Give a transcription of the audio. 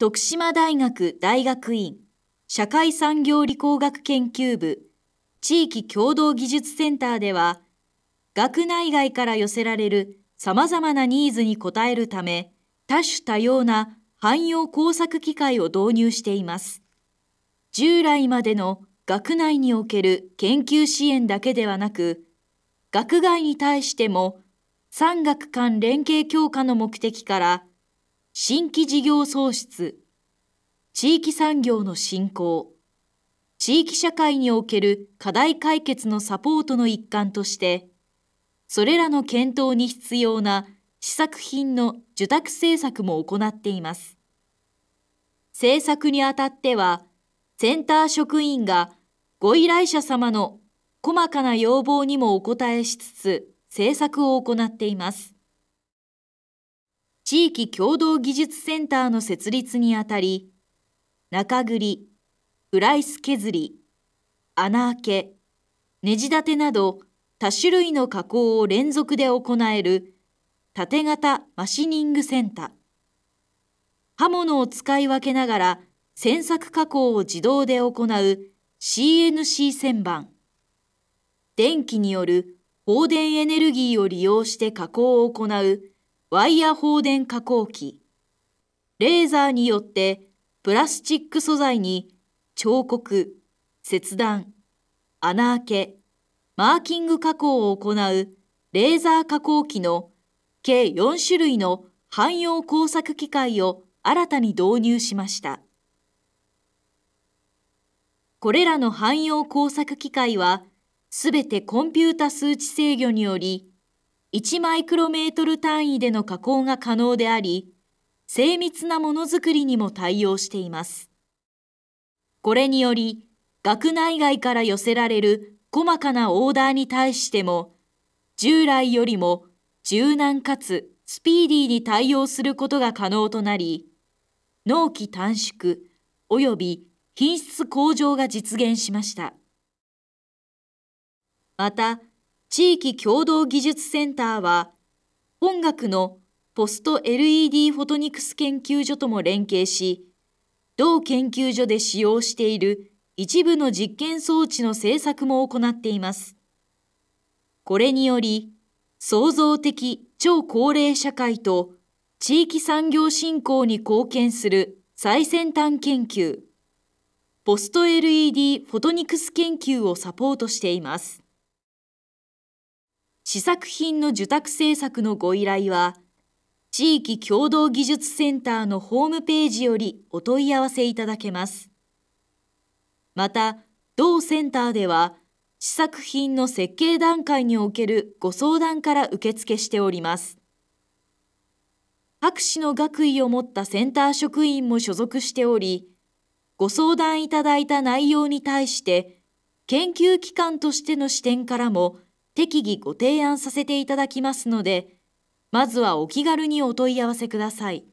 徳島大学大学院社会産業理工学研究部地域共同技術センターでは学内外から寄せられるさまざまなニーズに応えるため多種多様な汎用工作機械を導入しています従来までの学内における研究支援だけではなく学外に対しても産学間連携強化の目的から新規事業創出、地域産業の振興、地域社会における課題解決のサポートの一環として、それらの検討に必要な試作品の受託政策も行っています。政策にあたっては、センター職員がご依頼者様の細かな要望にもお応えしつつ、政策を行っています。地域共同技術センターの設立にあたり、中栗り、プライス削り、穴開け、ねじ立てなど多種類の加工を連続で行える縦型マシニングセンター。刃物を使い分けながら染作加工を自動で行う CNC 旋盤。電気による放電エネルギーを利用して加工を行うワイヤ放電加工機レーザーによってプラスチック素材に彫刻切断穴あけマーキング加工を行うレーザー加工機の計4種類の汎用工作機械を新たに導入しました。これらの汎用工作機械は、すべてコンピュータ数値制御により、1マイクロメートル単位での加工が可能であり、精密なものづくりにも対応しています。これにより、学内外から寄せられる細かなオーダーに対しても、従来よりも柔軟かつスピーディーに対応することが可能となり、納期短縮及び品質向上が実現しました。また、地域共同技術センターは、本学のポスト LED フォトニクス研究所とも連携し、同研究所で使用している一部の実験装置の製作も行っています。これにより、創造的超高齢社会と地域産業振興に貢献する最先端研究、ポスト LED フォトニクス研究をサポートしています。試作品の受託制作のご依頼は、地域共同技術センターのホームページよりお問い合わせいただけます。また、同センターでは、試作品の設計段階におけるご相談から受付しております。博士の学位を持ったセンター職員も所属しており、ご相談いただいた内容に対して、研究機関としての視点からも、適宜ご提案させていただきますので、まずはお気軽にお問い合わせください。